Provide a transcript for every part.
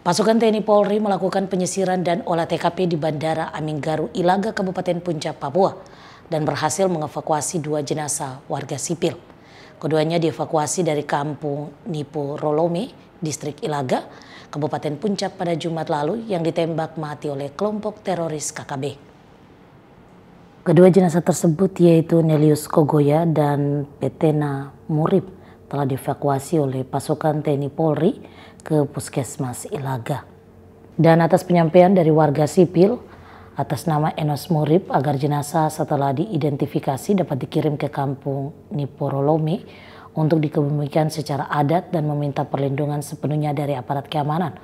Pasukan TNI Polri melakukan penyisiran dan olah TKP di Bandara Aminggaru Ilaga, Kabupaten Puncak, Papua dan berhasil mengevakuasi dua jenazah warga sipil. Keduanya dievakuasi dari kampung Nipu Rolome, distrik Ilaga, Kabupaten Puncak pada Jumat lalu yang ditembak mati oleh kelompok teroris KKB. Kedua jenazah tersebut yaitu Nelius Kogoya dan Petena Murib telah dievakuasi oleh pasukan TNI Polri ke Puskesmas Ilaga. Dan atas penyampaian dari warga sipil atas nama Enos Murib agar jenazah setelah diidentifikasi dapat dikirim ke kampung Niporolome untuk dikebumikan secara adat dan meminta perlindungan sepenuhnya dari aparat keamanan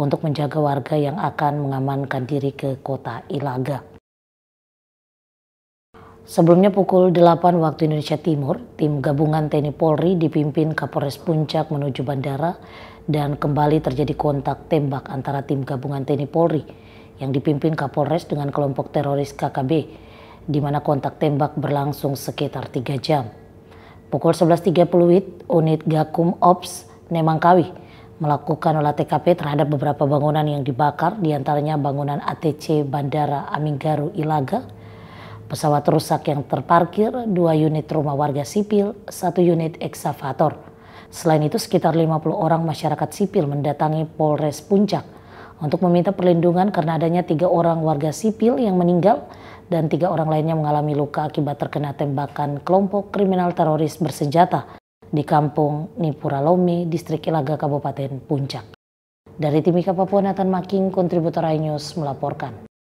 untuk menjaga warga yang akan mengamankan diri ke kota Ilaga. Sebelumnya pukul 8 waktu Indonesia Timur, tim gabungan TNI Polri dipimpin Kapolres Puncak menuju bandara dan kembali terjadi kontak tembak antara tim gabungan TNI Polri yang dipimpin Kapolres dengan kelompok teroris KKB di mana kontak tembak berlangsung sekitar 3 jam. Pukul 11.30 WIB, unit Gakum Ops Nemangkawi melakukan olah TKP terhadap beberapa bangunan yang dibakar diantaranya bangunan ATC Bandara Aminggaru Ilaga, pesawat rusak yang terparkir, dua unit rumah warga sipil, satu unit eksavator. Selain itu, sekitar 50 orang masyarakat sipil mendatangi Polres Puncak untuk meminta perlindungan karena adanya tiga orang warga sipil yang meninggal dan tiga orang lainnya mengalami luka akibat terkena tembakan kelompok kriminal teroris bersenjata di kampung Nipuralomi, Distrik Ilaga, Kabupaten Puncak. Dari Timika Papua, Nathan Making, kontributor iNews melaporkan.